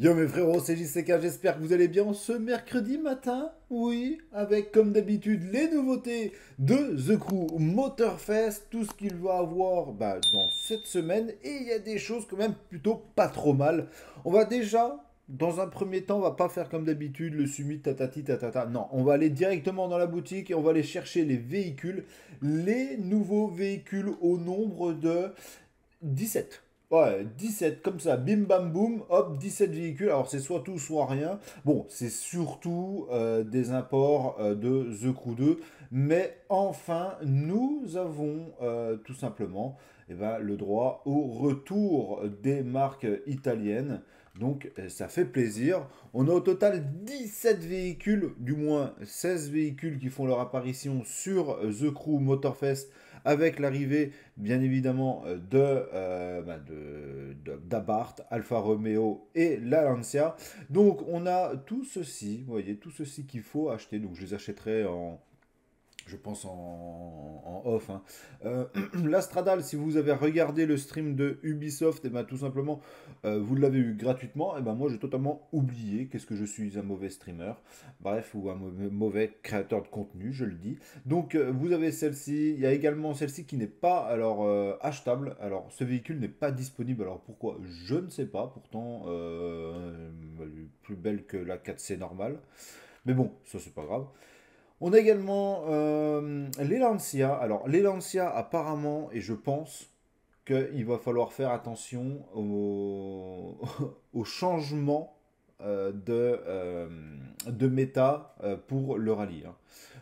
Yo mes frérots, c'est JCK, j'espère que vous allez bien ce mercredi matin, oui, avec comme d'habitude les nouveautés de The Crew Motorfest, tout ce qu'il va avoir bah, dans cette semaine, et il y a des choses quand même plutôt pas trop mal. On va déjà, dans un premier temps, on va pas faire comme d'habitude le summit tatati tatata, non, on va aller directement dans la boutique et on va aller chercher les véhicules, les nouveaux véhicules au nombre de 17. Ouais, 17 comme ça, bim bam boum, hop, 17 véhicules. Alors c'est soit tout, soit rien. Bon, c'est surtout euh, des imports euh, de The Crew 2. Mais enfin, nous avons euh, tout simplement eh ben, le droit au retour des marques italiennes. Donc ça fait plaisir. On a au total 17 véhicules, du moins 16 véhicules qui font leur apparition sur The Crew Motorfest avec l'arrivée bien évidemment euh, euh, bah, de, d'Abarth, Alfa Romeo et la Lancia. Donc on a tout ceci, vous voyez, tout ceci qu'il faut acheter. Donc je les achèterai en je pense en, off. Hein. Euh, L'Astradal, si vous avez regardé le stream de Ubisoft, et eh ben, tout simplement, euh, vous l'avez eu gratuitement. Et eh ben, moi, j'ai totalement oublié qu'est-ce que je suis un mauvais streamer, bref, ou un mauvais créateur de contenu, je le dis. Donc, euh, vous avez celle-ci. Il y a également celle-ci qui n'est pas alors achetable. Alors, ce véhicule n'est pas disponible. Alors, pourquoi Je ne sais pas. Pourtant, plus belle que la 4C normale. Mais bon, ça, c'est pas grave. On a également euh, l'Elancia. Alors, l'Elancia, apparemment, et je pense qu'il va falloir faire attention au, changement euh, euh, de, méta pour le rallye. Hein.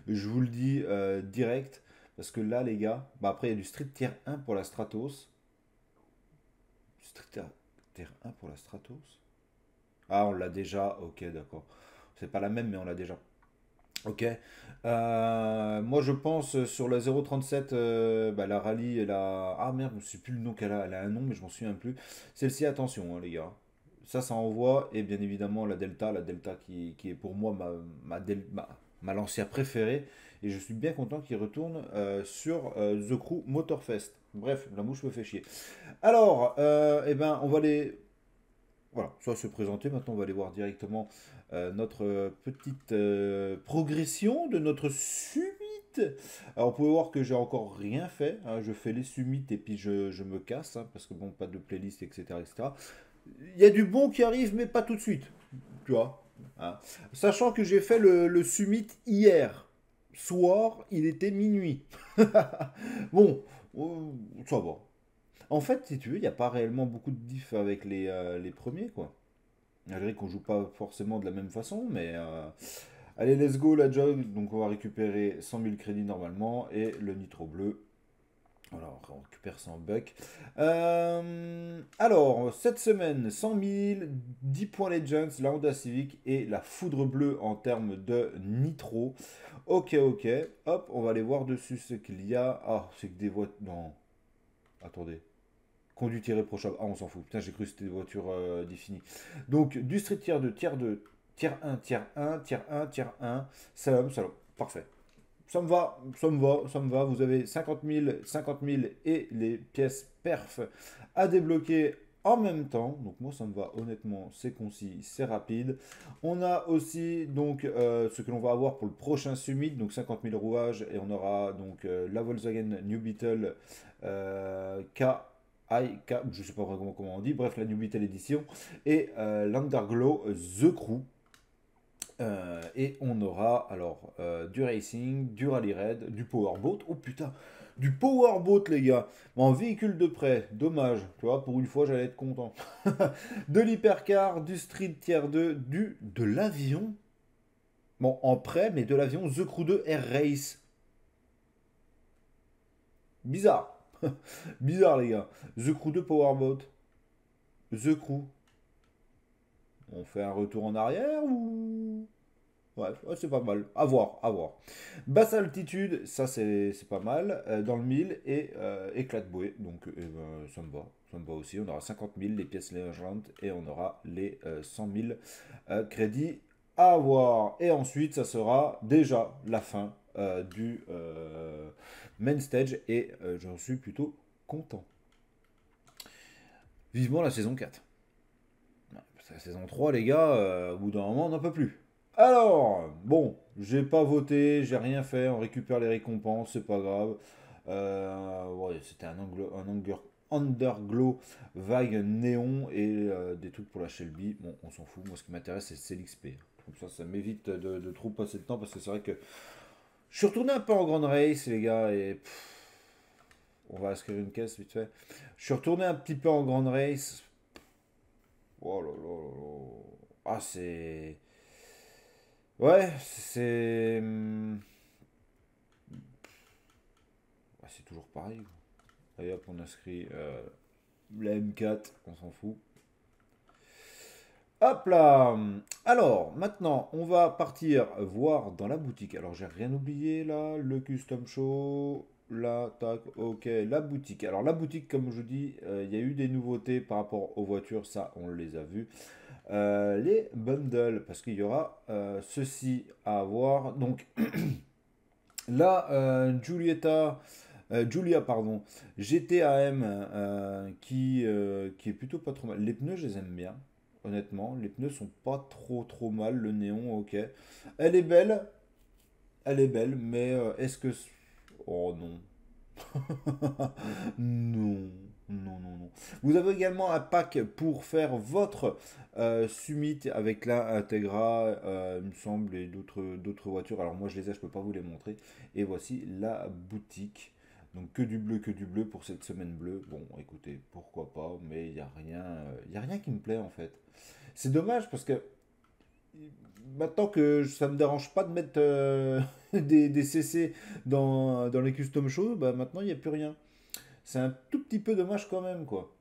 Je vous le dis direct, parce que là, les gars, bah, après, il y a du Street Tier 1 pour la Stratos. Street Tier 1 pour la Stratos Ah, on l'a déjà, ok, d'accord. C'est pas la même, mais on l'a déjà. Ok. Euh, moi, je pense euh, sur la 037, euh, bah, la rallye, et la Ah merde, je ne sais plus le nom qu'elle a. Elle a un nom, mais je m'en souviens plus. Celle-ci, attention, hein, les gars. Ça, ça envoie. Et bien évidemment, la Delta, la Delta qui, est pour moi ma, ma, préférée. Et je suis bien content qu'il retourne sur The Crew Motorfest. Bref, la mouche me fait chier. Alors, eh ben, on va aller voilà, ça se présenter. Maintenant, on va aller voir directement euh, notre euh, petite euh, progression de notre summit. Alors, vous pouvez voir que j'ai encore rien fait. Hein, je fais les summits et puis je, me casse, hein, parce que bon, pas de playlist, etc., etc. Il y a du bon qui arrive, mais pas tout de suite, tu vois. Hein. Sachant que j'ai fait le, le summit hier soir, il était minuit. bon, ça va. En fait, si tu veux, il n'y a pas réellement beaucoup de diff avec euh, les, premiers, quoi. Malgré qu'on joue pas forcément de la même façon, mais... Euh, allez, let's go, la jog. Donc, on va récupérer 100 000 crédits normalement, et le nitro bleu. Voilà, on récupère 100 bucks. Euh, alors, cette semaine, 100 000, 10 points Legends, la Honda Civic et la foudre bleue en termes de nitro. Ok, ok. Hop, on va aller voir dessus ce qu'il y a. Ah, c'est que des voitures... Non, Attendez. Conduite irréprochable. Ah, on s'en fout. Putain, j'ai cru que c'était des voitures euh, définie. Donc, du street tier 2, tier 2, tier 1, tier 1, tier 1, tier 1. Salam, salam. Parfait. Ça me va, ça me va, ça me va. Vous avez 50 000, 50 000 et les pièces perf à débloquer en même temps. Donc moi ça me va honnêtement, c'est concis, c'est rapide. On a aussi donc euh, ce que l'on va avoir pour le prochain Summit, donc 50 000 rouages et on aura donc euh, la Volkswagen New Beetle euh, K. je sais pas vraiment comment on dit, bref, la New Beetle Edition, et euh, l'Underglow The Crew, et on aura alors du racing, du rally raid, du powerboat. Oh putain, du powerboat, les gars, en véhicule de prêt, dommage, tu vois, pour une fois, j'allais être content. de l'hypercar, du street tier 2, du, de l'avion, bon, en prêt, mais de l'avion The Crew 2 Air Race. Bizarre. Bizarre, les gars. The Crew 2 Powerboat. The Crew. On fait un retour en arrière ou... Ouais, c'est pas mal. À voir, à voir. Basse altitude, ça c'est pas mal. Euh, dans le 1000 et euh, éclat de bouée. Donc eh ben, ça me va. Ça me va aussi. On aura 50 000 les pièces légendes et on aura les 100 euh, 000 crédits à avoir. Et ensuite, ça sera déjà la fin du main stage et j'en suis plutôt content. Vivement la saison 4. La saison 3, les gars, au bout d'un moment, on n'en peut plus. Alors, bon, j'ai pas voté, j'ai rien fait, on récupère les récompenses, c'est pas grave. Euh, ouais, c'était un, un underglow vague néon et euh, des trucs pour la Shelby. Bon, on s'en fout. Moi, ce qui m'intéresse, c'est l'XP. Comme ça, ça m'évite de, trop passer de temps parce que c'est vrai que je suis retourné un peu en grande race, les gars, et on va inscrire une caisse vite fait. Je suis retourné un petit peu en grande race. Oh là là là là. Ah, c'est. Ouais, c'est. Hum, bah, c'est toujours pareil. Allez hop, on inscrit euh, la M4, on s'en fout. Hop là hum, Alors, maintenant, on va partir voir dans la boutique. Alors, j'ai rien oublié là, le custom show, là, tac, ok, la boutique. Alors, la boutique, comme je vous dis, euh, il y a eu des nouveautés par rapport aux voitures, ça, on les a vues. Euh, les bundles, parce qu'il y aura euh, ceci à avoir. Donc là, euh, julietta Julia, pardon, GTAM, qui, qui est plutôt pas trop mal. Les pneus, je les aime bien, honnêtement. Les pneus sont pas trop trop mal. Le néon, ok. Elle est belle, elle est belle, mais est-ce que... Oh non. non. Non, non, non. Vous avez également un pack pour faire votre euh, Summit avec la Integra, euh, il me semble, et d'autres voitures. Alors moi je les ai, je peux pas vous les montrer. Et voici la boutique. Donc que du bleu, que du bleu pour cette semaine bleue. Bon, écoutez, pourquoi pas, mais il n'y a, rien, y a rien qui me plaît en fait. C'est dommage parce que maintenant que ça me dérange pas de mettre euh, des, des, CC dans, les custom shows, bah, maintenant il n'y a plus rien. C'est un tout petit peu dommage quand même, quoi.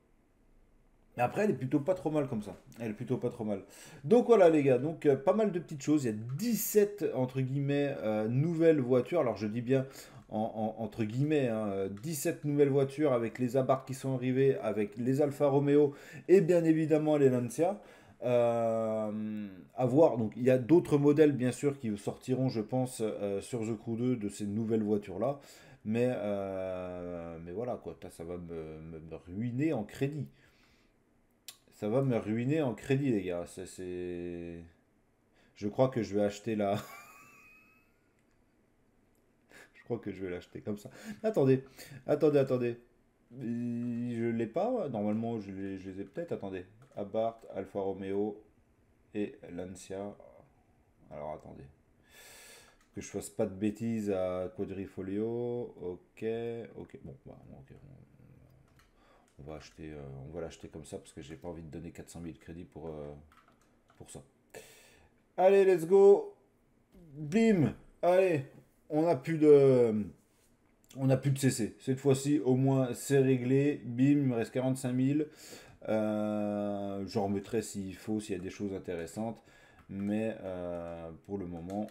Mais après, elle est plutôt pas trop mal comme ça. Elle est plutôt pas trop mal. Donc voilà, les gars. Donc, euh, pas mal de petites choses. Il y a 17, entre guillemets, euh, nouvelles voitures. Alors, je dis bien entre guillemets, 17 hein, nouvelles voitures avec les Abarth qui sont arrivées, avec les Alfa Romeo et bien évidemment les Lancia. Euh, à voir, donc il y a d'autres modèles bien sûr qui sortiront, je pense, sur The Crew 2 de ces nouvelles voitures là. Mais, euh, mais voilà, quoi, ça va me, me, ruiner en crédit. Ça va me ruiner en crédit, les gars. C'est. Je crois que je vais acheter la. je crois que je vais l'acheter comme ça. Attendez, attendez, attendez. Je l'ai pas, normalement je les, je les ai peut-être. Attendez. Abarth, Alfa Romeo et Lancia. Alors attendez que je fasse pas de bêtises à quadrifolio. Ok, ok, bon, bah, On, va acheter, euh, on va l'acheter comme ça parce que j'ai pas envie de donner 400 000 crédits pour, euh, pour ça. Allez, let's go, bim, allez, on a plus de, on a plus de CC. Cette fois-ci, au moins, c'est réglé. Bim, il me reste 45 000. J'en remettrai s'il faut, s'il y a des choses intéressantes. Mais euh, pour le moment,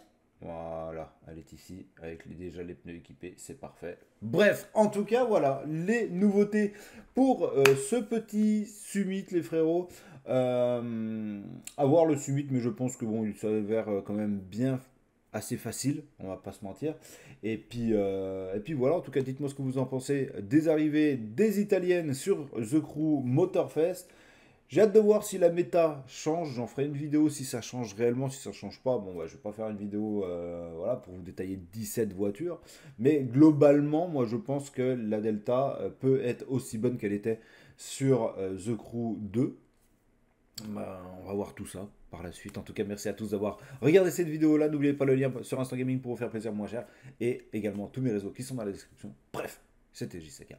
voilà, elle est ici, avec les, déjà les pneus équipés, c'est parfait. Bref, en tout cas, voilà, les nouveautés pour euh, ce petit Summit, les frérots. avoir euh, le Summit, mais je pense que bon, il s'avère euh, quand même bien assez facile, on va pas se mentir. Et puis, et puis voilà, en tout cas, dites-moi ce que vous en pensez des arrivées des Italiennes sur The Crew Motorfest. J'ai hâte de voir si la méta change. J'en ferai une vidéo si ça change réellement. Si ça change pas, bon, bah, je vais pas faire une vidéo euh, voilà, pour vous détailler 17 voitures. Mais globalement, moi, je pense que la Delta euh, peut être aussi bonne qu'elle était sur euh, The Crew 2. Bah, on va voir tout ça par la suite. En tout cas, merci à tous d'avoir regardé cette vidéo-là. N'oubliez pas le lien sur Instant Gaming pour vous faire plaisir moins cher. Et également tous mes réseaux qui sont dans la description. Bref, c'était JCK.